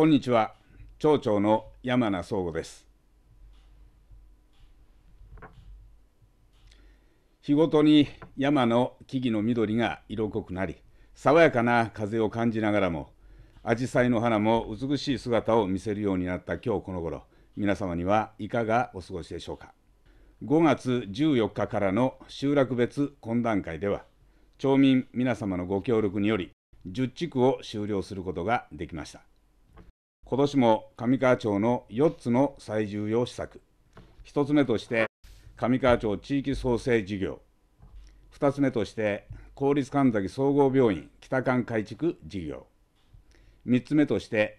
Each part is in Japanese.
こんにちは町長の山名総吾です日ごとに山の木々の緑が色濃くなり爽やかな風を感じながらも紫陽花の花も美しい姿を見せるようになった今日この頃皆様にはいかがお過ごしでしょうか5月14日からの集落別懇談会では町民皆様のご協力により10地区を終了することができました今年も上川町の4つの最重要施策1つ目として上川町地域創生事業2つ目として公立神崎総合病院北館改築事業3つ目として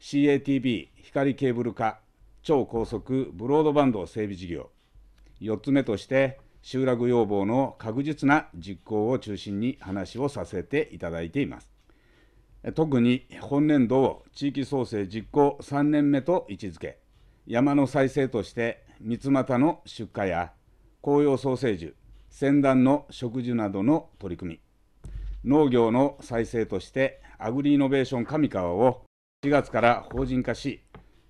CATB 光ケーブル化超高速ブロードバンド整備事業4つ目として集落要望の確実な実行を中心に話をさせていただいています特に本年度を地域創生実行3年目と位置づけ山の再生として三股の出荷や紅葉ソーセージ先端の植樹などの取り組み農業の再生としてアグリイノベーション上川を4月から法人化し、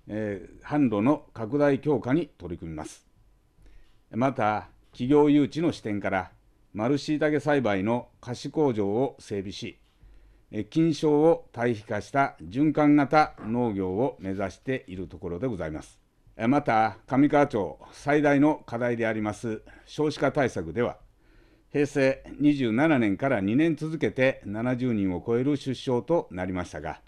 えー、販路の拡大強化に取り組みますまた企業誘致の視点から丸しいたけ栽培の菓子工場を整備し菌床を対比化した循環型農業を目指しているところでございますまた上川町最大の課題であります少子化対策では平成27年から2年続けて70人を超える出生となりましたが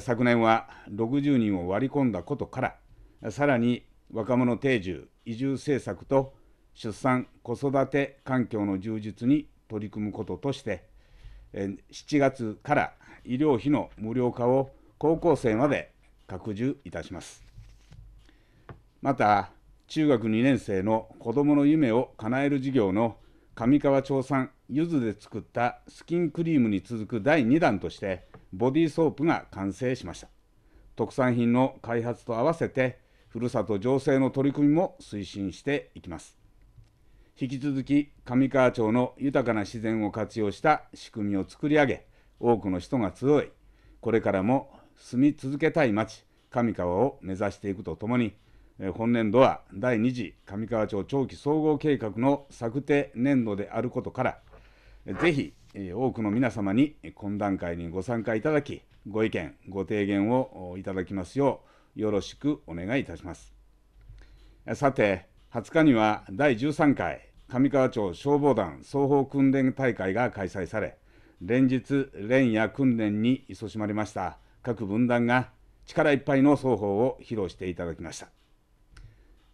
昨年は60人を割り込んだことからさらに若者定住移住政策と出産子育て環境の充実に取り組むこととして7月から医療費の無料化を高校生まで拡充いたします。また、中学2年生の子どもの夢を叶える事業の上川町産ゆずで作ったスキンクリームに続く第2弾としてボディーソープが完成しました特産品の開発と合わせてふるさと情勢の取り組みも推進していきます引き続き上川町の豊かな自然を活用した仕組みを作り上げ多くの人が集いこれからも住み続けたい町上川を目指していくとともに本年度は第2次上川町長期総合計画の策定年度であることからぜひ多くの皆様に懇談会にご参加いただきご意見ご提言をいただきますようよろしくお願いいたしますさて20日には第13回上川町消防団双方訓練大会が開催され連日連夜訓練に勤しまれました各分団が力いっぱいの双方を披露していただきまし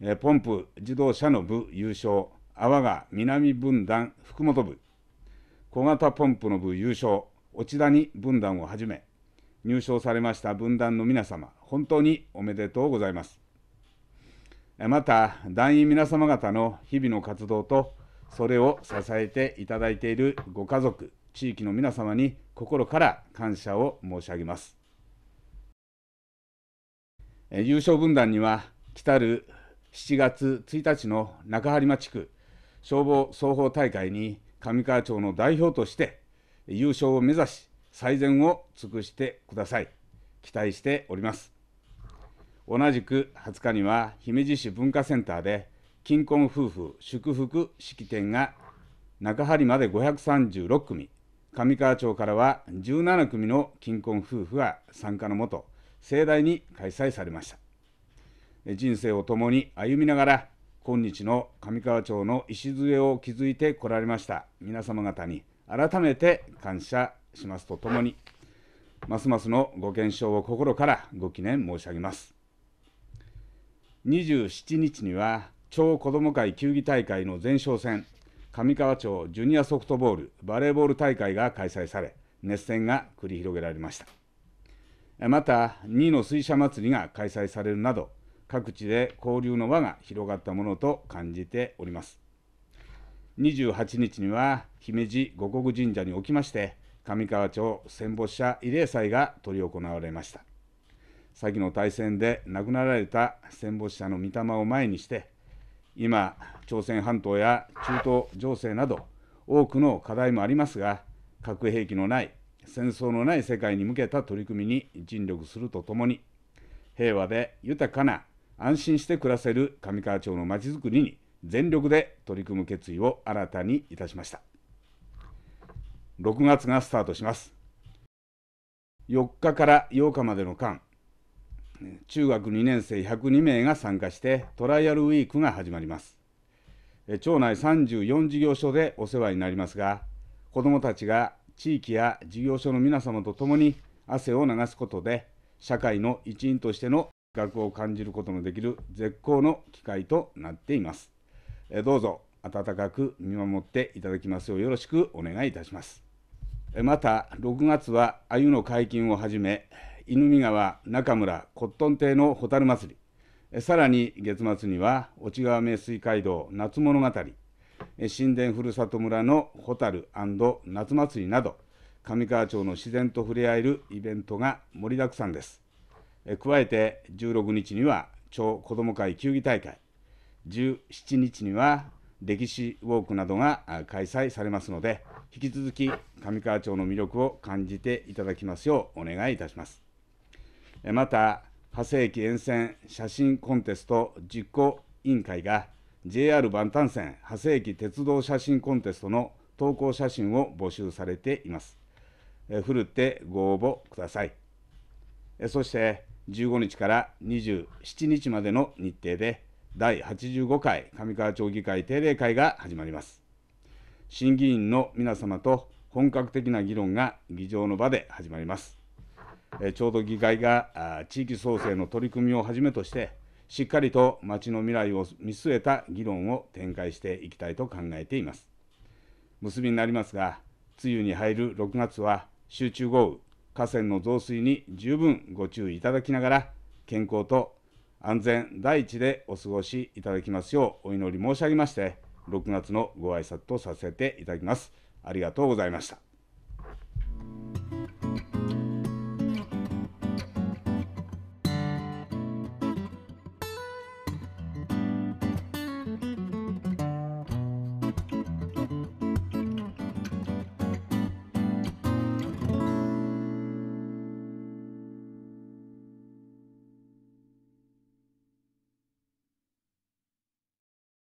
たポンプ自動車の部優勝阿波が南分団福本部小型ポンプの部優勝落谷分団をはじめ入賞されました分団の皆様本当におめでとうございますまた団員皆様方の日々の活動とそれを支えていただいているご家族地域の皆様に心から感謝を申し上げます優勝分団には来たる7月1日の中播磨地区消防総合大会に上川町の代表として優勝を目指し最善を尽くしてください期待しております同じく20日には姫路市文化センターで金婚夫婦祝福式典が中張まで536組上川町からは17組の金婚夫婦が参加のもと盛大に開催されました人生を共に歩みながら今日の上川町の礎を築いてこられました皆様方に改めて感謝しますとともにますますのご健勝を心からご記念申し上げます27日には超子ども会球技大会の前哨戦上川町ジュニアソフトボールバレーボール大会が開催され熱戦が繰り広げられましたまた2位の水車祭りが開催されるなど各地で交流の輪が広がったものと感じております28日には姫路護国神社におきまして上川町戦没者慰霊祭が執り行われました先の大戦で亡くなられた戦没者の御霊を前にして今朝鮮半島や中東情勢など多くの課題もありますが核兵器のない戦争のない世界に向けた取り組みに尽力するとともに平和で豊かな安心して暮らせる上川町のまちづくりに全力で取り組む決意を新たにいたしました6月がスタートします4日から8日までの間中学2年生102名が参加してトライアルウィークが始まります町内34事業所でお世話になりますが子どもたちが地域や事業所の皆様と共に汗を流すことで社会の一員としての学を感じることのできる絶好の機会となっていますどうぞ温かく見守っていただきますようよろしくお願いいたしますまた6月は鮎の解禁をはじめ犬見川中村骨董亭の蛍祭りさらに月末には越川名水街道夏物語神殿ふるさと村の蛍夏祭りなど上川町の自然と触れ合えるイベントが盛りだくさんです加えて16日には町子ども会球技大会17日には歴史ウォークなどが開催されますので引き続き上川町の魅力を感じていただきますようお願いいたします。また長谷駅沿線写真コンテスト実行委員会が JR 万端線長谷駅鉄道写真コンテストの投稿写真を募集されています。ふるってご応募ください。そして15日から27日までの日程で第85回上川町議会定例会が始まります。審議員の皆様と本格的な議論が議場の場で始まります。えちょうど議会が地域創生の取り組みをはじめとしてしっかりと町の未来を見据えた議論を展開していきたいと考えています結びになりますが梅雨に入る6月は集中豪雨河川の増水に十分ご注意いただきながら健康と安全第一でお過ごしいただきますようお祈り申し上げまして6月のご挨拶とさせていただきますありがとうございました